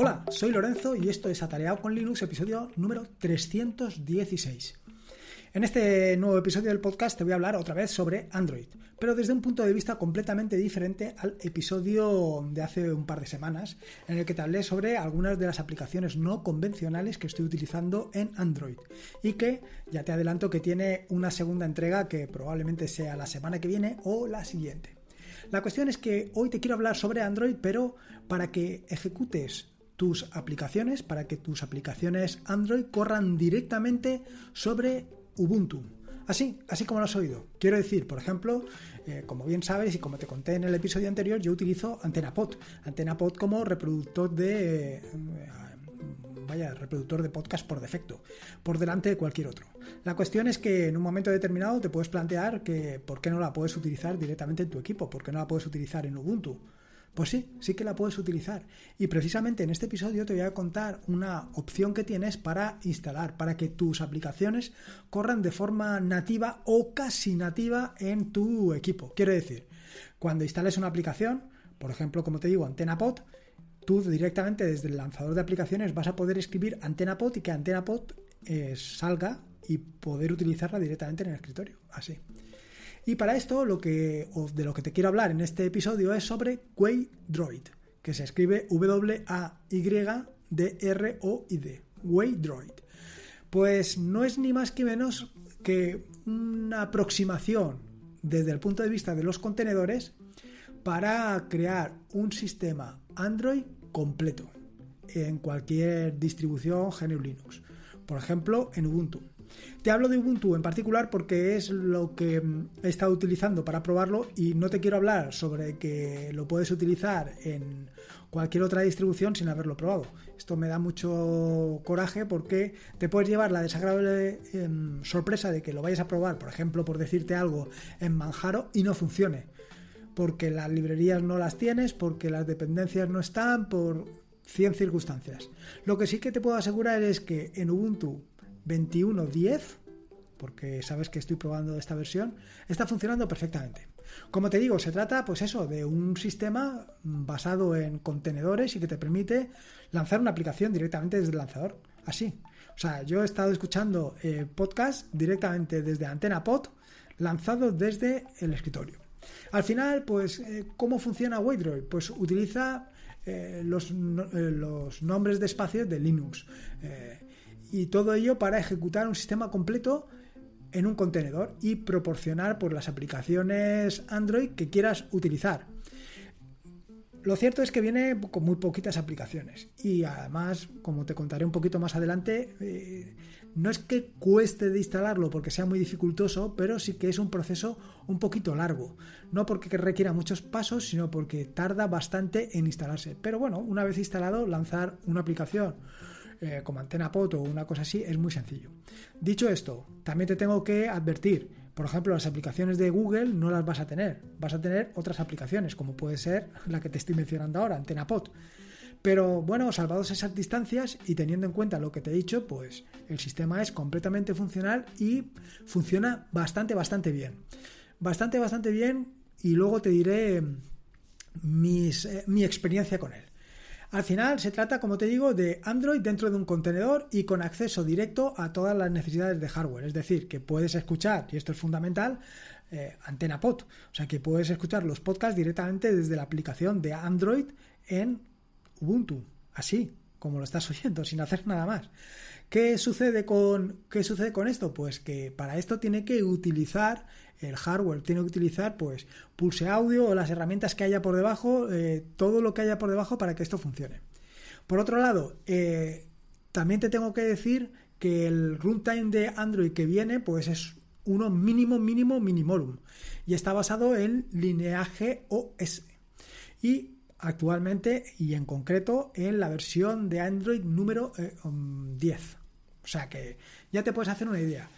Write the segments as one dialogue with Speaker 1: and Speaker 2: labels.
Speaker 1: Hola, soy Lorenzo y esto es Atareado con Linux, episodio número 316. En este nuevo episodio del podcast te voy a hablar otra vez sobre Android, pero desde un punto de vista completamente diferente al episodio de hace un par de semanas, en el que te hablé sobre algunas de las aplicaciones no convencionales que estoy utilizando en Android y que ya te adelanto que tiene una segunda entrega que probablemente sea la semana que viene o la siguiente. La cuestión es que hoy te quiero hablar sobre Android, pero para que ejecutes tus aplicaciones para que tus aplicaciones Android corran directamente sobre Ubuntu. Así, así como lo has oído. Quiero decir, por ejemplo, eh, como bien sabes y como te conté en el episodio anterior, yo utilizo AntenaPod. AntenaPod como reproductor de... Eh, vaya, reproductor de podcast por defecto, por delante de cualquier otro. La cuestión es que en un momento determinado te puedes plantear que por qué no la puedes utilizar directamente en tu equipo, por qué no la puedes utilizar en Ubuntu. Pues sí, sí que la puedes utilizar. Y precisamente en este episodio te voy a contar una opción que tienes para instalar, para que tus aplicaciones corran de forma nativa o casi nativa en tu equipo. Quiero decir, cuando instales una aplicación, por ejemplo, como te digo, AntenaPod, tú directamente desde el lanzador de aplicaciones vas a poder escribir AntenaPod y que AntenaPod eh, salga y poder utilizarla directamente en el escritorio. Así. Y para esto, de lo que te quiero hablar en este episodio es sobre WayDroid, que se escribe W-A-Y-D-R-O-I-D, Waydroid. Pues no es ni más que menos que una aproximación desde el punto de vista de los contenedores para crear un sistema Android completo en cualquier distribución GNU Linux. Por ejemplo, en Ubuntu. Te hablo de Ubuntu en particular porque es lo que mm, he estado utilizando para probarlo y no te quiero hablar sobre que lo puedes utilizar en cualquier otra distribución sin haberlo probado. Esto me da mucho coraje porque te puedes llevar la desagradable em, sorpresa de que lo vayas a probar, por ejemplo, por decirte algo en Manjaro y no funcione. Porque las librerías no las tienes, porque las dependencias no están, por 100 circunstancias. Lo que sí que te puedo asegurar es que en Ubuntu 21.10, porque sabes que estoy probando esta versión, está funcionando perfectamente. Como te digo, se trata, pues eso, de un sistema basado en contenedores y que te permite lanzar una aplicación directamente desde el lanzador. Así. O sea, yo he estado escuchando eh, podcast directamente desde Antena Pod, lanzado desde el escritorio. Al final, pues, eh, ¿cómo funciona Waydroid? Pues utiliza eh, los, nombres de espacios de Linux y todo ello para ejecutar un sistema completo en un contenedor y proporcionar por las aplicaciones Android que quieras utilizar. Lo cierto es que viene con muy poquitas aplicaciones y además, como te contaré un poquito más adelante, eh, no es que cueste de instalarlo porque sea muy dificultoso, pero sí que es un proceso un poquito largo. No porque requiera muchos pasos, sino porque tarda bastante en instalarse. Pero bueno, una vez instalado, lanzar una aplicación eh, como antena POT o una cosa así, es muy sencillo. Dicho esto, también te tengo que advertir, por ejemplo, las aplicaciones de Google no las vas a tener, vas a tener otras aplicaciones, como puede ser la que te estoy mencionando ahora, antena POT. Pero bueno, salvados esas distancias y teniendo en cuenta lo que te he dicho, pues el sistema es completamente funcional y funciona bastante, bastante bien. Bastante, bastante bien y luego te diré mm, eh, mi experiencia con él. Al final se trata, como te digo, de Android dentro de un contenedor y con acceso directo a todas las necesidades de hardware. Es decir, que puedes escuchar, y esto es fundamental, eh, antena pod. O sea, que puedes escuchar los podcasts directamente desde la aplicación de Android en Ubuntu. Así, como lo estás oyendo, sin hacer nada más. ¿Qué sucede, con, ¿Qué sucede con esto? Pues que para esto tiene que utilizar el hardware, tiene que utilizar pues pulse audio o las herramientas que haya por debajo, eh, todo lo que haya por debajo para que esto funcione. Por otro lado, eh, también te tengo que decir que el runtime de Android que viene pues es uno mínimo, mínimo, minimorum y está basado en lineaje OS. Y actualmente y en concreto en la versión de Android número 10. Eh, um, o sea que ya te puedes hacer una idea.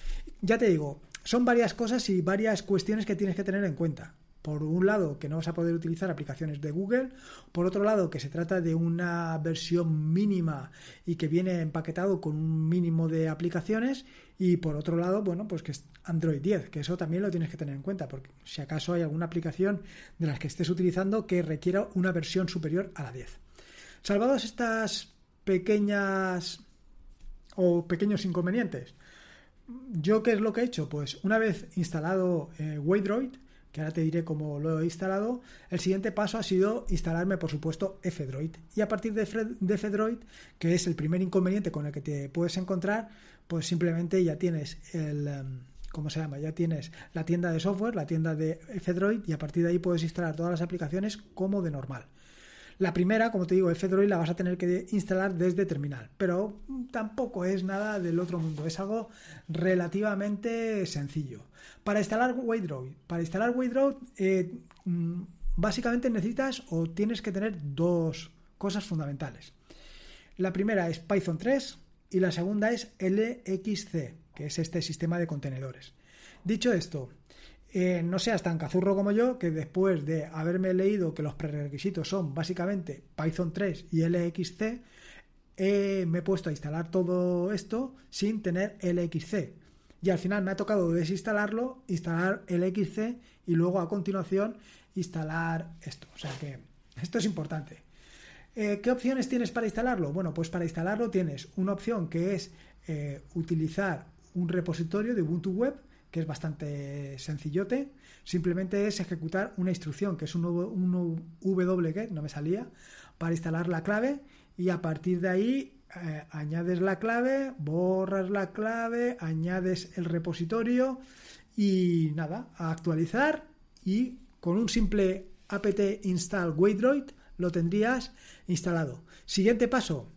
Speaker 1: Ya te digo, son varias cosas y varias cuestiones que tienes que tener en cuenta por un lado, que no vas a poder utilizar aplicaciones de Google, por otro lado, que se trata de una versión mínima y que viene empaquetado con un mínimo de aplicaciones, y por otro lado, bueno, pues que es Android 10, que eso también lo tienes que tener en cuenta, porque si acaso hay alguna aplicación de las que estés utilizando que requiera una versión superior a la 10. Salvados estas pequeñas o pequeños inconvenientes, ¿yo qué es lo que he hecho? Pues una vez instalado eh, Waydroid, que ahora te diré cómo lo he instalado, el siguiente paso ha sido instalarme, por supuesto, F-Droid Y a partir de, F-Droid que es el primer inconveniente con el que te puedes encontrar, pues simplemente ya tienes el... Em, ¿Cómo se llama? Ya tienes la tienda de software, la tienda de F-Droid y a partir de ahí puedes instalar todas las aplicaciones como de normal. La primera, como te digo, F-Droid la vas a tener que instalar desde terminal, pero tampoco es nada del otro mundo, es algo relativamente sencillo. Para instalar Waydroid, para instalar eh, mm, básicamente necesitas o tienes que tener dos cosas fundamentales. La primera es Python 3 y la segunda es LXC, que es este sistema de contenedores. Dicho esto, eh, no seas tan cazurro como yo, que después de haberme leído que los prerequisitos son básicamente Python 3 y LXC, eh, me he puesto a instalar todo esto sin tener LXC. Y al final me ha tocado desinstalarlo, instalar LXC y luego a continuación instalar esto. O sea que esto es importante. Eh, ¿Qué opciones tienes para instalarlo? Bueno, pues para instalarlo tienes una opción que es utilizar un repositorio de Ubuntu Web que es bastante sencillote. Simplemente es ejecutar una instrucción, que es un, nuevo W que no me salía, para instalar la clave y a partir de ahí eh, añades la clave, borras la clave, añades el repositorio y nada, a actualizar y con un simple apt install Waydroid lo tendrías instalado. Siguiente paso,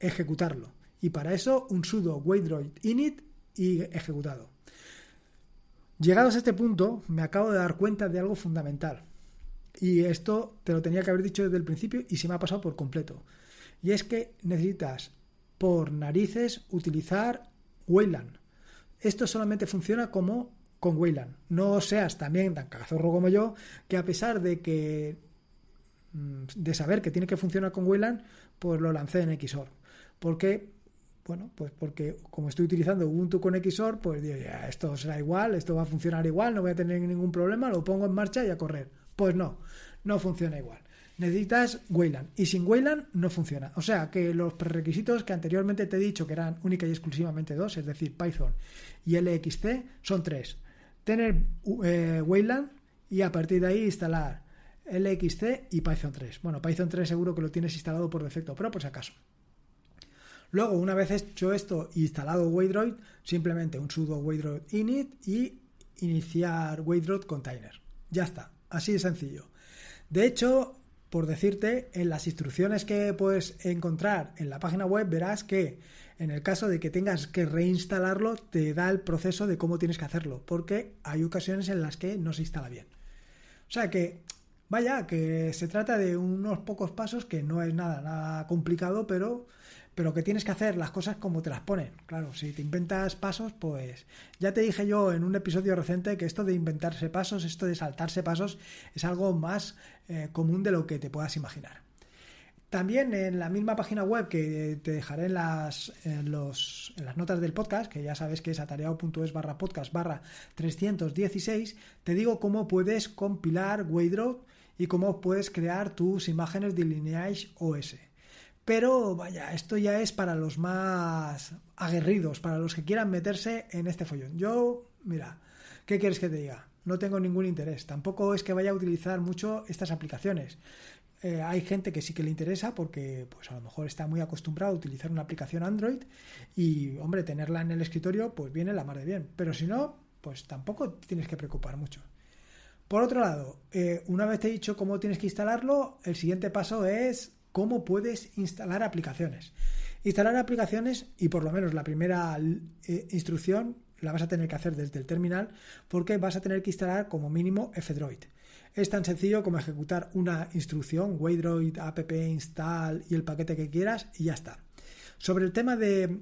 Speaker 1: ejecutarlo. Y para eso un sudo waydroid init y ejecutado. Llegados a este punto, me acabo de dar cuenta de algo fundamental. Y esto te lo tenía que haber dicho desde el principio y se me ha pasado por completo. Y es que necesitas, por narices, utilizar Wayland. Esto solamente funciona como con Wayland. No seas también tan cazorro como yo, que a pesar de que mm, de saber que tiene que funcionar con Wayland, pues lo lancé en XOR. Porque bueno, pues porque como estoy utilizando Ubuntu con XOR, pues digo, ya, esto será igual, esto va a funcionar igual, no voy a tener ningún problema, lo pongo en marcha y a correr. Pues no, no funciona igual. Necesitas Wayland y sin Wayland no funciona. O sea que los prerequisitos que anteriormente te he dicho que eran única y exclusivamente dos, es decir, Python y LXC, son tres. Tener eh, Wayland y a partir de ahí instalar LXC y Python 3. Bueno, Python 3 seguro que lo tienes instalado por defecto, pero por si acaso. Luego, una vez hecho esto, e instalado Waydroid, simplemente un sudo waydroid init y iniciar waydroid container. Ya está, así de sencillo. De hecho, por decirte, en las instrucciones que puedes encontrar en la página web verás que en el caso de que tengas que reinstalarlo, te da el proceso de cómo tienes que hacerlo, porque hay ocasiones en las que no se instala bien. O sea que, vaya, que se trata de unos pocos pasos que no es nada, nada complicado, pero pero que tienes que hacer las cosas como te las ponen. Claro, si te inventas pasos, pues ya te dije yo en un episodio reciente que esto de inventarse pasos, esto de saltarse pasos, es algo más eh, común de lo que te puedas imaginar. También en la misma página web que te dejaré en las, las notas del podcast, que ya sabes que es atareado.es barra podcast barra 316, te digo cómo puedes compilar WayDrop y cómo puedes crear tus imágenes de Lineage OS. Pero vaya, esto ya es para los más aguerridos, para los que quieran meterse en este follón. Yo, mira, ¿qué quieres que te diga? No tengo ningún interés. Tampoco es que vaya a utilizar mucho estas aplicaciones. Eh, hay gente que sí que le interesa porque pues a lo mejor está muy acostumbrado a utilizar una aplicación Android y hombre tenerla en el escritorio pues viene la mar de bien pero si no pues tampoco tienes que preocupar mucho por otro lado eh, una vez te he dicho cómo tienes que instalarlo el siguiente paso es cómo puedes instalar aplicaciones. Instalar aplicaciones y por lo menos la primera eh, instrucción la vas a tener que hacer desde el terminal porque vas a tener que instalar como mínimo F-Droid. Es tan sencillo como ejecutar una instrucción, Waydroid, app install y el paquete que quieras y ya está. Sobre el tema de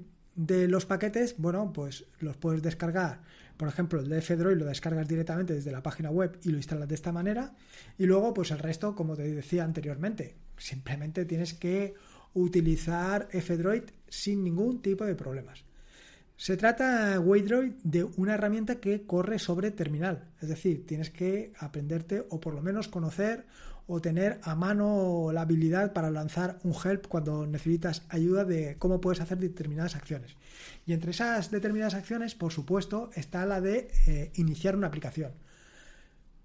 Speaker 1: los paquetes, bueno, pues los puedes descargar por ejemplo, el de F-Droid lo descargas directamente desde la página web y lo instalas de esta manera. Y luego, pues el resto, como te decía anteriormente, simplemente tienes que utilizar F-Droid sin ningún tipo de problemas. Se trata Waydroid de una herramienta que corre sobre terminal, es decir, tienes que aprenderte o por lo menos conocer o tener a mano la habilidad para lanzar un help cuando necesitas ayuda de cómo puedes hacer determinadas acciones. Y entre esas determinadas acciones, por supuesto, está la de eh, iniciar una aplicación.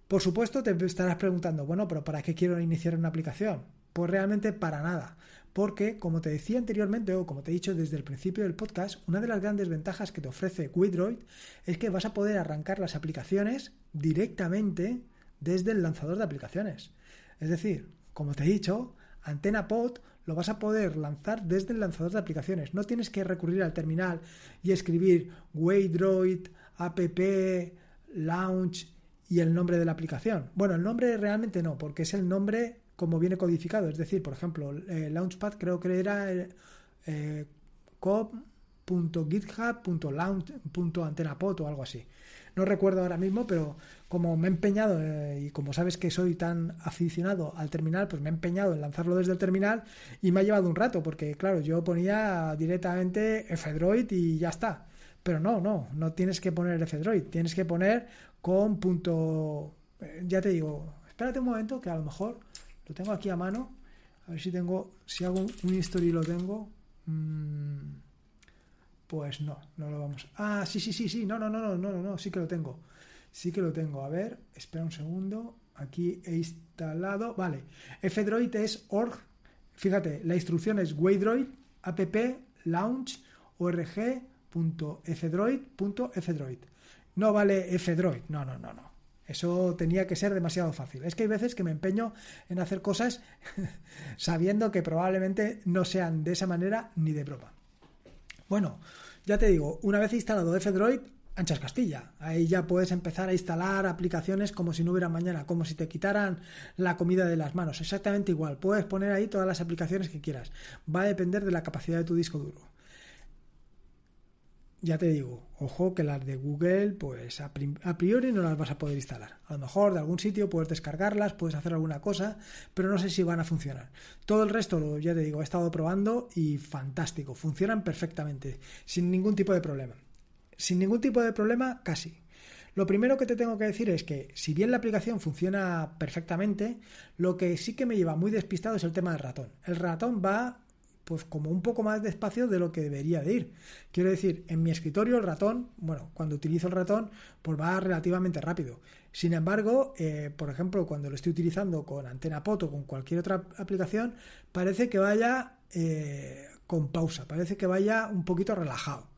Speaker 1: Por supuesto, te estarás preguntando, bueno, pero ¿para qué quiero iniciar una aplicación? Pues realmente para nada. Porque, como te decía anteriormente o como te he dicho desde el principio del podcast, una de las grandes ventajas que te ofrece Widroid es que vas a poder arrancar las aplicaciones directamente desde el lanzador de aplicaciones. Es decir, como te he dicho, Antena lo vas a poder lanzar desde el lanzador de aplicaciones. No tienes que recurrir al terminal y escribir Waydroid, app, launch y el nombre de la aplicación. Bueno, el nombre realmente no, porque es el nombre como viene codificado. Es decir, por ejemplo, eh, Launchpad creo que era eh, cop.github.launch.antenapod o algo así no recuerdo ahora mismo, pero como me he empeñado eh, y como sabes que soy tan aficionado al terminal, pues me he empeñado en lanzarlo desde el terminal y me ha llevado un rato, porque claro, yo ponía directamente F-Droid y ya está. Pero no, no, no tienes que poner F-Droid, tienes que poner con punto... Eh, ya te digo, espérate un momento que a lo mejor lo tengo aquí a mano, a ver si tengo, si hago un history lo tengo. Mm. Pues no, no lo vamos. Ah, sí, sí, sí, sí, no, no, no, no, no, no, sí que lo tengo. Sí que lo tengo. A ver, espera un segundo. Aquí he instalado. Vale, fdroid es org. Fíjate, la instrucción es waydroid app launch org.fdroid.fdroid. No vale fdroid, no, no, no, no. Eso tenía que ser demasiado fácil. Es que hay veces que me empeño en hacer cosas sabiendo que probablemente no sean de esa manera ni de broma. Bueno, ya te digo, una vez instalado F-Droid, anchas Castilla. Ahí ya puedes empezar a instalar aplicaciones como si no hubiera mañana, como si te quitaran la comida de las manos. Exactamente igual. Puedes poner ahí todas las aplicaciones que quieras. Va a depender de la capacidad de tu disco duro ya te digo, ojo que las de Google, pues a, priori no las vas a poder instalar. A lo mejor de algún sitio puedes descargarlas, puedes hacer alguna cosa, pero no sé si van a funcionar. Todo el resto, ya te digo, he estado probando y fantástico, funcionan perfectamente, sin ningún tipo de problema. Sin ningún tipo de problema, casi. Lo primero que te tengo que decir es que si bien la aplicación funciona perfectamente, lo que sí que me lleva muy despistado es el tema del ratón. El ratón va pues como un poco más despacio de lo que debería de ir. Quiero decir, en mi escritorio el ratón, bueno, cuando utilizo el ratón, pues va relativamente rápido. Sin embargo, eh, por ejemplo, cuando lo estoy utilizando con Antena Poto o con cualquier otra aplicación, parece que vaya eh, con pausa, parece que vaya un poquito relajado.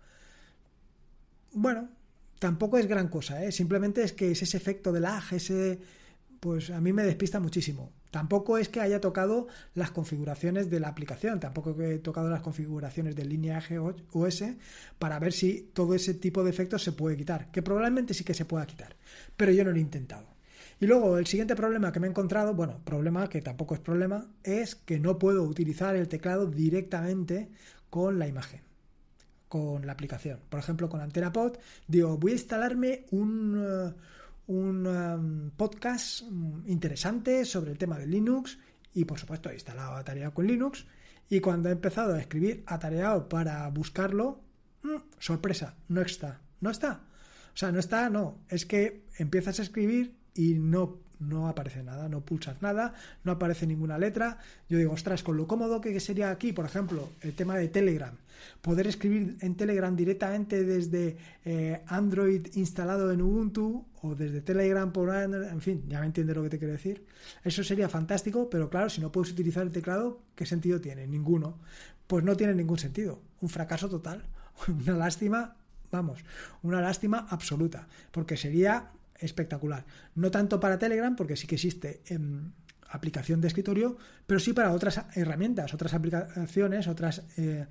Speaker 1: Bueno, tampoco es gran cosa, ¿eh? simplemente es que es ese efecto de lag, ese pues a mí me despista muchísimo. Tampoco es que haya tocado las configuraciones de la aplicación, tampoco he tocado las configuraciones del lineaje OS para ver si todo ese tipo de efectos se puede quitar, que probablemente sí que se pueda quitar, pero yo no lo he intentado. Y luego el siguiente problema que me he encontrado, bueno, problema que tampoco es problema, es que no puedo utilizar el teclado directamente con la imagen con la aplicación. Por ejemplo, con AntenaPod digo, voy a instalarme un, eh, un em, podcast mm, interesante sobre el tema de Linux y por supuesto he instalado Atareado con Linux y cuando he empezado a escribir Atareado para buscarlo, mm, sorpresa, no está, no está. O sea, no está, no, es que empiezas a escribir y no no aparece nada, no pulsas nada, no aparece ninguna letra. Yo digo, ostras, con lo cómodo que sería aquí, por ejemplo, el tema de Telegram, poder escribir en Telegram directamente desde eh, Android instalado en Ubuntu o desde Telegram por Android, en fin, ya me entiendes lo que te quiero decir. Eso sería fantástico, pero claro, si no puedes utilizar el teclado, ¿qué sentido tiene? Ninguno. Pues no tiene ningún sentido. Un fracaso total, una lástima. Vamos, una lástima absoluta, porque sería espectacular. No tanto para Telegram, porque sí que existe en em, aplicación de escritorio, pero sí para otras herramientas, otras aplicaciones, otras eh,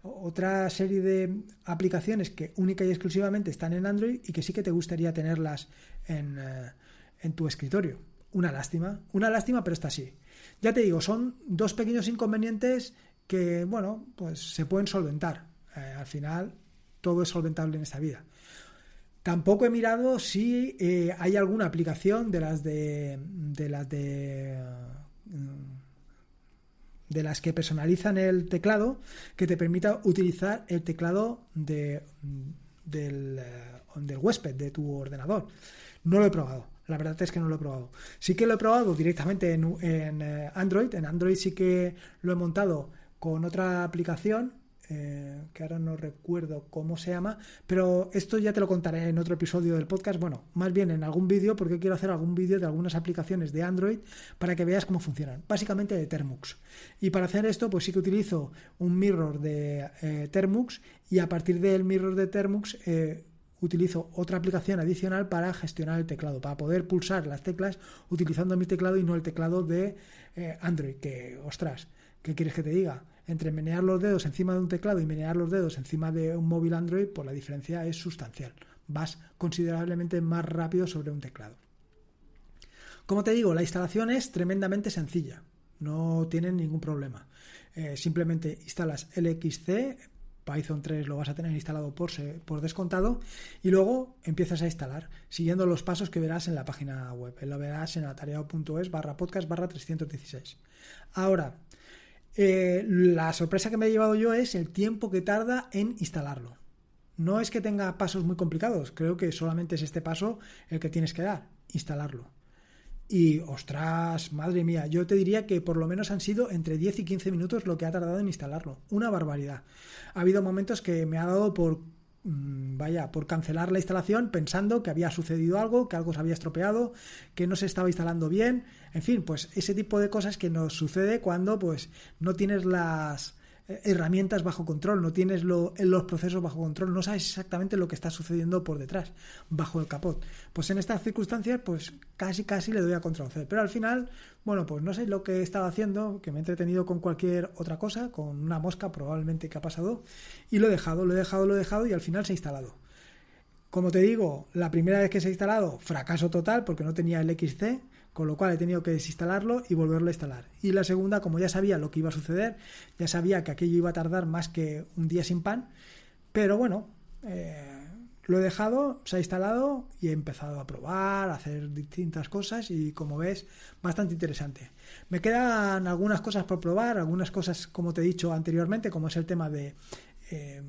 Speaker 1: otra serie de aplicaciones que única y exclusivamente están en Android y que sí que te gustaría tenerlas en, eh, en tu escritorio. Una lástima, una lástima, pero está así. Ya te digo, son dos pequeños inconvenientes que, bueno, pues se pueden solventar. Eh, al final, todo es solventable en esta vida. Tampoco he mirado si eh, hay alguna aplicación de las de, las de mm, de las que personalizan el teclado que te permita utilizar el teclado de, eh, del, huésped de tu ordenador. No lo he probado. La verdad es que no lo he probado. Sí que lo he probado directamente en, en eh, Android. En Android sí que lo he montado con otra aplicación eh, que ahora no recuerdo cómo se llama, pero esto ya te lo contaré en otro episodio del podcast, bueno, más bien en algún vídeo, porque quiero hacer algún vídeo de algunas aplicaciones de Android para que veas cómo funcionan, básicamente de Termux. Y para hacer esto, pues sí que utilizo un mirror de eh, Termux y a partir del mirror de Termux... Eh, utilizo otra aplicación adicional para gestionar el teclado, para poder pulsar las teclas utilizando mi teclado y no el teclado de Android, que ostras, ¿Qué quieres que te diga? Entre menear los dedos encima de un teclado y menear los dedos encima de un móvil Android, pues la diferencia es sustancial. Vas considerablemente más rápido sobre un teclado. Como te digo, la instalación es tremendamente sencilla. No tienen ningún problema. Eh, simplemente instalas LXC, Python 3 lo vas a tener instalado por, por, descontado y luego empiezas a instalar siguiendo los pasos que verás en la página web. Lo verás en atareado.es barra podcast barra 316. Ahora, eh, la sorpresa que me he llevado yo es el tiempo que tarda en instalarlo. No es que tenga pasos muy complicados, creo que solamente es este paso el que tienes que dar, instalarlo. Y ostras, madre mía, yo te diría que por lo menos han sido entre 10 y 15 minutos lo que ha tardado en instalarlo. Una barbaridad. Ha habido momentos que me ha dado por Mm, vaya, por cancelar la instalación pensando que había sucedido algo, que algo se había estropeado, que no se estaba instalando bien, en fin, pues ese tipo de cosas que nos sucede cuando pues no tienes las herramientas bajo control, no tienes lo, los procesos bajo control, no sabes exactamente lo que está sucediendo por detrás, bajo el capot. Pues en estas circunstancias, pues casi casi le doy a control C. Pero al final, bueno, pues no sé lo que he estado haciendo, que me he entretenido con cualquier otra cosa, con una mosca probablemente que ha pasado, y lo he dejado, lo he dejado, lo he dejado y al final se ha instalado. Como te digo, la primera vez que se ha instalado, fracaso total porque no tenía el XC, con lo cual he tenido que desinstalarlo y volverlo a instalar. Y la segunda, como ya sabía lo que iba a suceder, ya sabía que aquello iba a tardar más que un día sin pan, pero bueno, eh, lo he dejado, se ha instalado y he empezado a probar, a hacer distintas cosas y como ves, bastante interesante. Me quedan algunas cosas por probar, algunas cosas como te he dicho anteriormente, como es el tema de... Eh,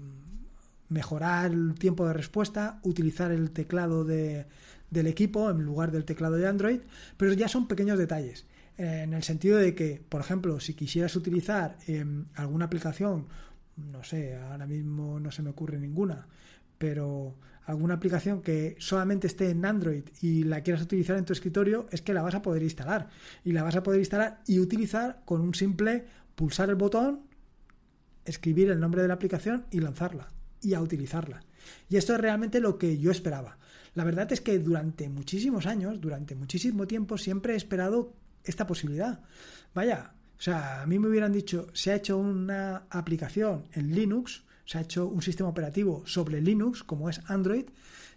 Speaker 1: mejorar el tiempo de respuesta, utilizar el teclado de, del equipo en lugar del teclado de Android, pero ya son pequeños detalles. Eh, en el sentido de que, por ejemplo, si quisieras utilizar em, alguna aplicación, no sé, ahora mismo no se me ocurre ninguna, pero alguna aplicación que solamente esté en Android y la quieras utilizar en tu escritorio, es que la vas a poder instalar. Y la vas a poder instalar y utilizar con un simple pulsar el botón, escribir el nombre de la aplicación y lanzarla y a utilizarla. Y esto es realmente lo que yo esperaba. La verdad es que durante muchísimos años, durante muchísimo tiempo, siempre he esperado esta posibilidad. Vaya, o sea, a mí me hubieran dicho, se ha hecho una aplicación en Linux, se ha hecho un sistema operativo sobre Linux, como es Android,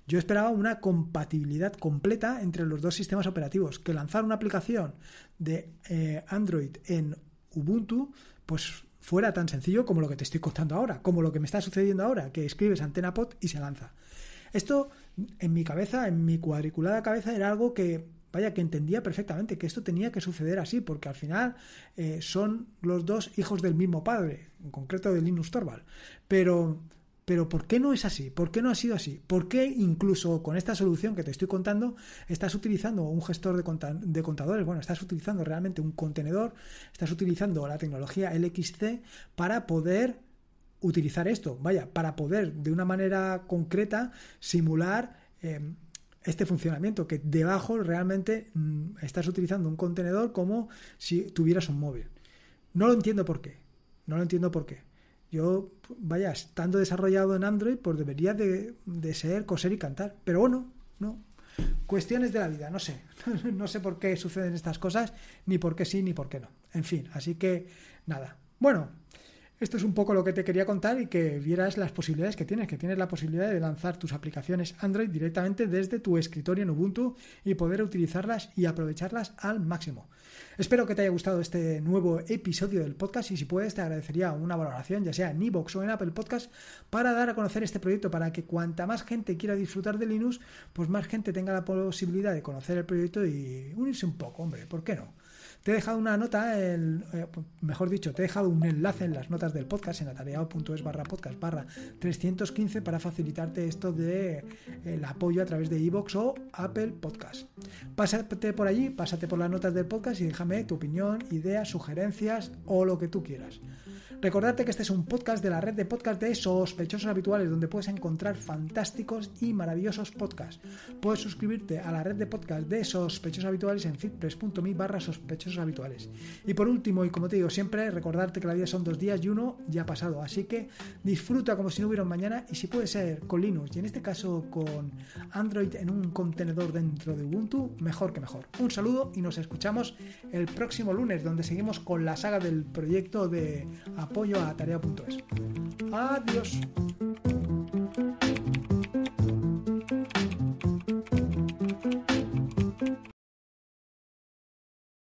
Speaker 1: yo esperaba una compatibilidad completa entre los dos sistemas operativos, que lanzar una aplicación de eh, Android en Ubuntu, pues fuera tan sencillo como lo que te estoy contando ahora, como lo que me está sucediendo ahora, que escribes antena Pot y se lanza. Esto en mi cabeza, en mi cuadriculada cabeza, era algo que, vaya, que entendía perfectamente, que esto tenía que suceder así, porque al final eh, son los dos hijos del mismo padre, en concreto de Linus Torvald. Pero pero ¿por qué no es así? ¿Por qué no ha sido así? ¿Por qué incluso con esta solución que te estoy contando estás utilizando un gestor de, contadores? Bueno, estás utilizando realmente un contenedor, estás utilizando la tecnología LXC para poder utilizar esto, vaya, para poder de una manera concreta simular... Em, este funcionamiento, que debajo realmente mm, estás utilizando un contenedor como si tuvieras un móvil. No lo entiendo por qué. No lo entiendo por qué. Yo, vaya, estando desarrollado en Android, pues debería de, ser coser y cantar. Pero bueno, no. Cuestiones de la vida, no sé. no sé por qué suceden estas cosas, ni por qué sí, ni por qué no. En fin, así que nada. Bueno, esto es un poco lo que te quería contar y que vieras las posibilidades que tienes, que tienes la posibilidad de lanzar tus aplicaciones Android directamente desde tu escritorio en Ubuntu y poder utilizarlas y aprovecharlas al máximo. Espero que te haya gustado este nuevo episodio del podcast y si puedes te agradecería una valoración, ya sea en iVoox o en Apple Podcast, para dar a conocer este proyecto, para que cuanta más gente quiera disfrutar de Linux, pues más gente tenga la posibilidad de conocer el proyecto y unirse un poco, hombre, ¿por qué no? Te he dejado una nota, en, eh, mejor dicho, te he dejado un enlace en las notas del podcast en atareado.es barra podcast barra 315 para facilitarte esto de eh, el apoyo a través de iVoox o Apple Podcast. Pásate por allí, pásate por las notas del podcast y déjame tu opinión, ideas, sugerencias o lo que tú quieras. Recordarte que este es un podcast de la red de podcast de sospechosos habituales donde puedes encontrar fantásticos y maravillosos podcasts. Puedes suscribirte a la red de podcast de sospechosos habituales en fitpress.me barra sospechosos habituales. Y por último, y como te digo siempre, recordarte que la vida son dos días y uno ya ha pasado. Así que disfruta como si no hubiera un mañana y si puede ser con Linux y en este caso con Android en un contenedor dentro de Ubuntu, mejor que mejor. Un saludo y nos escuchamos el próximo lunes donde seguimos con la saga del proyecto de apoyo a tarea.es. Adiós.